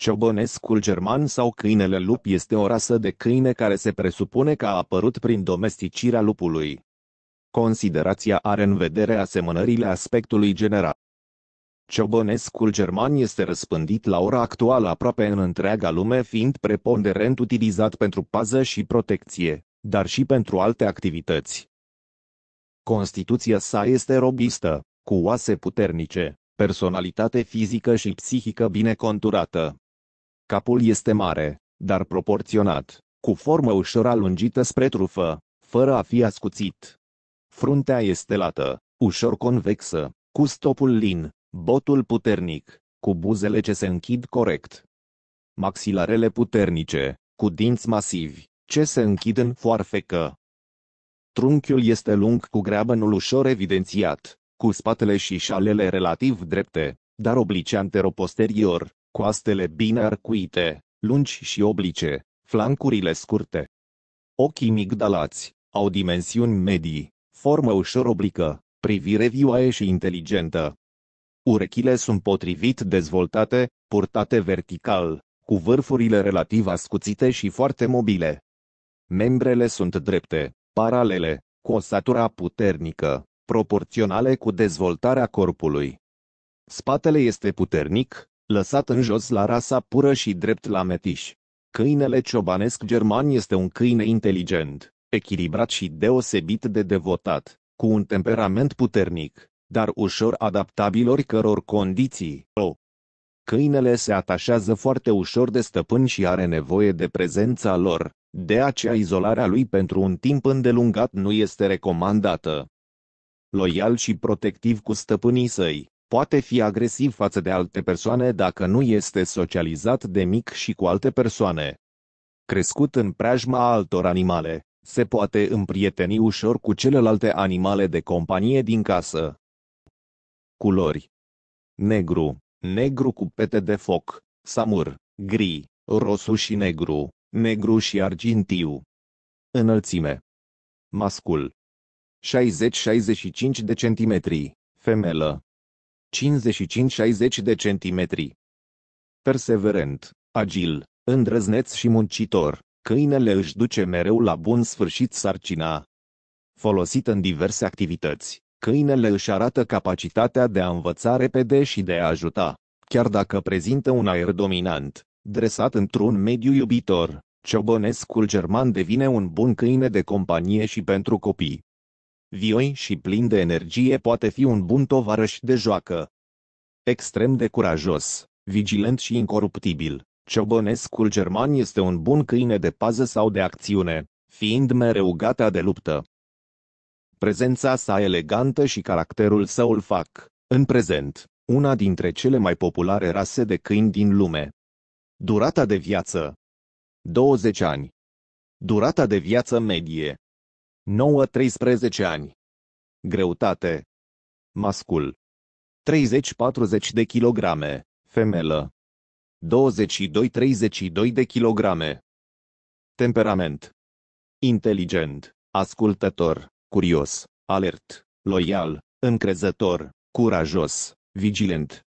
Ciobănescul german sau câinele lup este o rasă de câine care se presupune că a apărut prin domesticirea lupului. Considerația are în vedere asemănările aspectului general. Ciobănescul german este răspândit la ora actuală aproape în întreaga lume fiind preponderent utilizat pentru pază și protecție, dar și pentru alte activități. Constituția sa este robistă, cu oase puternice, personalitate fizică și psihică bine conturată, Capul este mare, dar proporționat, cu formă ușor alungită spre trufă, fără a fi ascuțit. Fruntea este lată, ușor convexă, cu stopul lin, botul puternic, cu buzele ce se închid corect. Maxilarele puternice, cu dinți masivi, ce se închid în foarfecă. Trunchiul este lung cu greabănul ușor evidențiat, cu spatele și șalele relativ drepte, dar oblice anteroposterior, coastele bine arcuite, lungi și oblice, flancurile scurte. Ochii migdalați, au dimensiuni medii, formă ușor oblică, privire vioaie și inteligentă. Urechile sunt potrivit dezvoltate, purtate vertical, cu vârfurile relativ ascuțite și foarte mobile. Membrele sunt drepte, paralele, cu osatura puternică, proporționale cu dezvoltarea corpului. Spatele este puternic, lăsat în jos la rasa pură și drept la metiș. Câinele ciobanesc german este un câine inteligent, echilibrat și deosebit de devotat, cu un temperament puternic, dar ușor adaptabil oricăror condiții. O. Câinele se atașează foarte ușor de stăpân și are nevoie de prezența lor, de aceea izolarea lui pentru un timp îndelungat nu este recomandată. Loial și protectiv cu stăpânii săi, Poate fi agresiv față de alte persoane dacă nu este socializat de mic și cu alte persoane. Crescut în preajma altor animale, se poate împrieteni ușor cu celelalte animale de companie din casă. Culori Negru, negru cu pete de foc, samur, gri, rosu și negru, negru și argintiu. Înălțime Mascul 60-65 de centimetri, femelă 55-60 de centimetri. Perseverent, agil, îndrăzneț și muncitor, câinele își duce mereu la bun sfârșit sarcina. Folosit în diverse activități, câinele își arată capacitatea de a învăța repede și de a ajuta, chiar dacă prezintă un aer dominant, dresat într-un mediu iubitor. Ciobonescul german devine un bun câine de companie și pentru copii vioi și plin de energie poate fi un bun tovarăș de joacă. Extrem de curajos, vigilent și incoruptibil, Ciobănescul german este un bun câine de pază sau de acțiune, fiind mereu gata de luptă. Prezența sa elegantă și caracterul său îl fac, în prezent, una dintre cele mai populare rase de câini din lume. Durata de viață 20 ani Durata de viață medie 9-13 ani. Greutate. Mascul. 30-40 de kilograme, femelă. 22-32 de kilograme. Temperament. Inteligent, ascultător, curios, alert, loial, încrezător, curajos, vigilent,